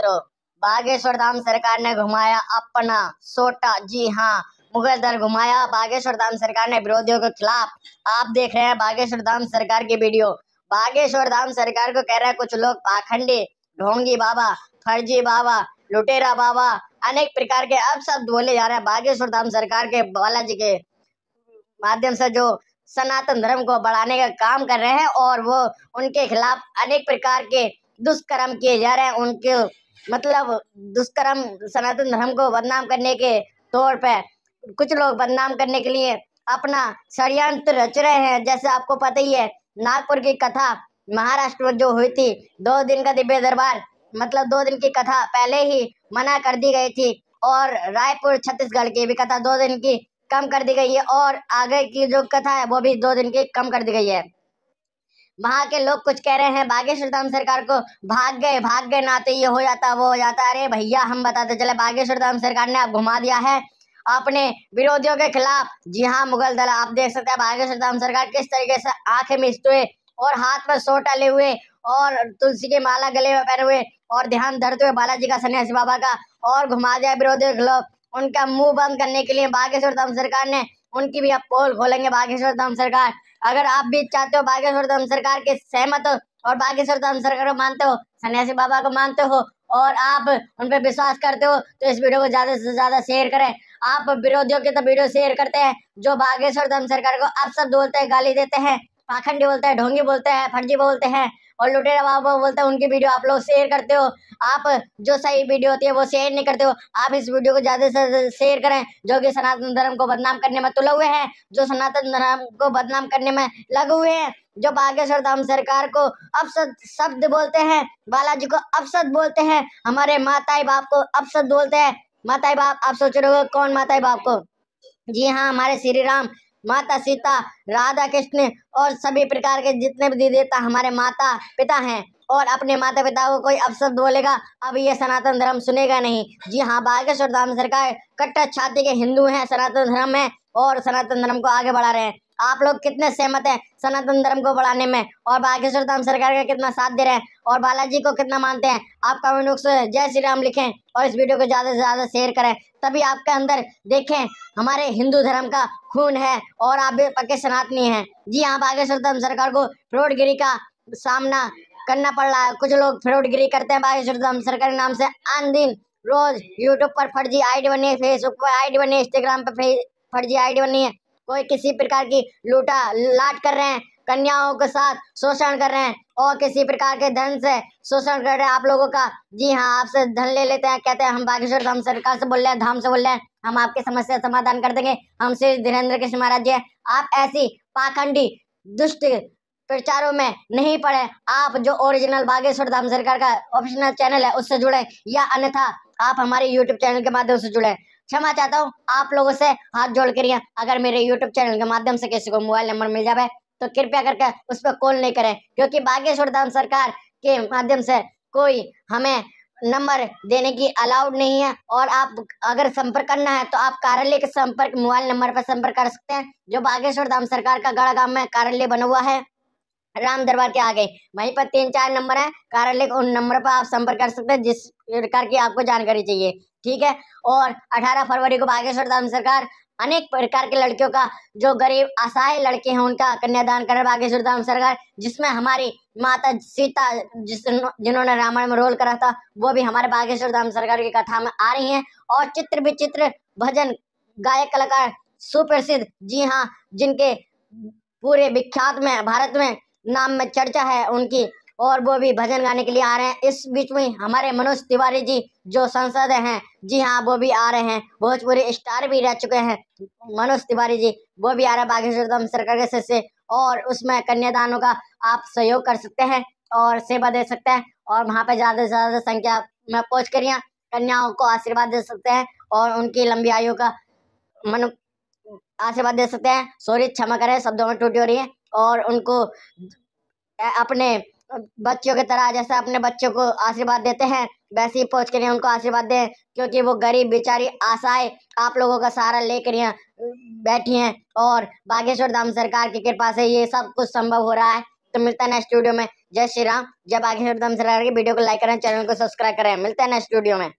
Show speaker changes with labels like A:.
A: मित्रों बागेश्वर धाम सरकार ने घुमाया अपना सोटा जी हाँ मुगल दर घुमाया बागेश्वर धाम सरकार ने विरोधियों के खिलाफ आप देख रहे हैं बागेश्वर धाम सरकार की वीडियो बागेश्वर धाम सरकार को कह रहे हैं कुछ लोग पाखंडी ढोंगी बाबा फर्जी बाबा लुटेरा बाबा अनेक प्रकार के अब सब बोले जा रहे हैं बागेश्वर धाम सरकार के बालाजी के माध्यम से जो सनातन धर्म को बढ़ाने का काम कर रहे हैं और वो उनके खिलाफ अनेक प्रकार के दुष्कर्म किए जा रहे हैं उनके मतलब दुष्कर्म सनातन धर्म को बदनाम करने के तौर पर कुछ लोग बदनाम करने के लिए अपना षडयंत्र रच रहे हैं जैसे आपको पता ही है नागपुर की कथा महाराष्ट्र में जो हुई थी दो दिन का दिव्य दरबार मतलब दो दिन की कथा पहले ही मना कर दी गई थी और रायपुर छत्तीसगढ़ की भी कथा दो दिन की कम कर दी गई है और आगे की जो कथा है वो भी दो दिन की कम कर दी गई है वहाँ के लोग कुछ कह रहे हैं बागेश्वर धाम सरकार को भाग गए भाग गए नाते ये हो जाता वो हो जाता अरे भैया हम बताते चले बागेश्वर धाम सरकार ने आप घुमा दिया है अपने विरोधियों के खिलाफ जी हाँ मुगल दल आप देख सकते हैं बागेश्वर धाम सरकार किस तरीके से आंखें मिस्त हुए और हाथ में सो टले हुए और तुलसी के माला गले में पहने हुए और ध्यान धरते हुए बालाजी का सन्यासी बाबा का और घुमा दिया विरोधियों के खिलाफ उनका मुंह बंद करने के लिए बागेश्वर धाम सरकार ने उनकी भी अब पोल खोलेंगे बागेश्वर धाम सरकार अगर आप भी चाहते हो बागेश्वर धाम सरकार के सहमत हो और बागेश्वर धाम सरकार को मानते हो सन्यासी बाबा को मानते हो और आप उन पर विश्वास करते हो तो इस वीडियो को ज़्यादा से ज़्यादा शेयर करें आप विरोधियों के तो वीडियो शेयर करते हैं जो बागेश्वर धाम सरकार को अब सब बोलते हैं गाली देते हैं पाखंडी बोलते हैं ढोंगी बोलते हैं फर्जी बोलते हैं और लुटेरा बाबा बोलता है उनकी वीडियो आप लोग शेयर करते हो आप जो सही वीडियो होती है वो शेयर नहीं करते हो आप इस वीडियो को ज़्यादा से शेयर करें जो कि सनातन धर्म को बदनाम करने में तुले हुए हैं जो सनातन धर्म को बदनाम करने में लगे हुए हैं जो बागेश्वर धाम सरकार को अपशब्द शब्द बोलते हैं बालाजी को अपशब्द बोलते हैं हमारे माता बाप को अपशब्द बोलते हैं माता बाप आप सोच रहे हो कौन माता बाप को जी हाँ हमारे श्री राम माता सीता राधा कृष्ण और सभी प्रकार के जितने भी देवता हमारे माता पिता हैं और अपने माता पिता को कोई अपशब्द बोलेगा अब ये सनातन धर्म सुनेगा नहीं जी हाँ बागेश्वर धाम सरकार कट्टर छाती के हिंदू हैं सनातन धर्म है और सनातन धर्म को आगे बढ़ा रहे हैं आप लोग कितने सहमत हैं सनातन धर्म को बढ़ाने में और बागेश्वर धाम सरकार का कितना साथ दे रहे हैं और बालाजी को कितना मानते हैं आप कमेंट बॉक्स में जय श्री राम लिखें और इस वीडियो को ज़्यादा से ज़्यादा शेयर करें तभी आपके अंदर देखें हमारे हिंदू धर्म का खून है और आप भी पक्के सनातनी हैं जी हाँ बागेश्वर धाम सरकार को फ्रोडगिरी का सामना करना पड़ रहा है कुछ लोग फ्रोडगिरी करते हैं बागेश्वर धाम सरकार के नाम से आन दिन रोज यूट्यूब पर फर्जी आईडी बनी है फेसबुक पर आईडी बनी है इंस्टाग्राम पर फर्जी आईडी बनी है कोई किसी प्रकार की लूटा लाट कर रहे हैं कन्याओं के साथ शोषण कर रहे हैं और किसी प्रकार के धन से शोषण कर रहे हैं आप लोगों का जी हाँ आपसे धन ले लेते हैं कहते हैं हम बागेश्वर धाम सरकार से बोल रहे हैं धाम से बोल रहे हैं हम आपकी समस्या समाधान कर देंगे हम श्री धीरेन्द्र कृष्ण महाराज जी आप ऐसी पाखंडी दुष्ट प्रचारों में नहीं पड़े आप जो ओरिजिनल बागेश्वर धाम सरकार का ऑफिशियल चैनल है उससे जुड़े या अन्यथा आप हमारे यूट्यूब चैनल के माध्यम से जुड़े क्षमा चाहता हूँ आप लोगों से हाथ जोड़ कर अगर मेरे यूट्यूब चैनल के माध्यम से किसी को मोबाइल नंबर मिल जाए तो कृपया करके उस पर कॉल नहीं करें क्योंकि बागेश्वर धाम सरकार के माध्यम से कोई हमें नंबर देने की अलाउड नहीं है और आप अगर संपर्क करना है तो आप कार्यालय के संपर्क मोबाइल नंबर पर संपर्क कर सकते हैं जो बागेश्वर धाम सरकार का गड़ा गांव में कार्यालय बना हुआ है राम दरबार के आ गए वहीं पर तीन चार नंबर है कार्यालय उन नंबर पर आप संपर्क कर सकते हैं जिस प्रकार की आपको जानकारी चाहिए ठीक है और 18 फरवरी को बागेश्वर धाम सरकार अनेक प्रकार के लड़कियों का जो गरीब असहाय लड़के हैं उनका कन्यादान कर बागेश्वर धाम सरकार जिसमें हमारी माता सीता जिस जिन्होंने रामायण में रोल करा था वो भी हमारे बागेश्वर धाम सरकार की कथा में आ रही हैं और चित्र विचित्र भजन गायक कलाकार सुप्रसिद्ध जी हाँ जिनके पूरे विख्यात में भारत में नाम में चर्चा है उनकी और वो भी भजन गाने के लिए आ रहे हैं इस बीच में हमारे मनोज तिवारी जी जो सांसद हैं जी हाँ वो भी आ रहे हैं भोजपुरी स्टार भी रह चुके हैं मनोज तिवारी जी वो भी आ रहे हैं बागेश्वर सरकार के से और उसमें कन्यादानों का आप सहयोग कर सकते हैं और सेवा दे सकते हैं और वहाँ पे ज़्यादा से ज़्यादा संख्या में पहुँच कर कन्याओं को आशीर्वाद दे सकते हैं और उनकी लंबी आयु का मन आशीर्वाद दे सकते हैं सॉरी क्षमा करें शब्दों में टूटी हो रही है और उनको अपने बच्चों की तरह जैसा अपने बच्चों को आशीर्वाद देते हैं वैसे ही पहुँच लिए उनको आशीर्वाद दें क्योंकि वो गरीब बेचारी आशाएं आप लोगों का सहारा लेकर यहाँ बैठी हैं और बागेश्वर धाम सरकार की कृपा से ये सब कुछ संभव हो रहा है तो मिलता है नेक्स्ट स्टूडियो में जय श्री राम जय बागेश्वर धाम सरकार की वीडियो को लाइक करें चैनल को सब्सक्राइब करें मिलता है नेक्स्ट स्टूडियो में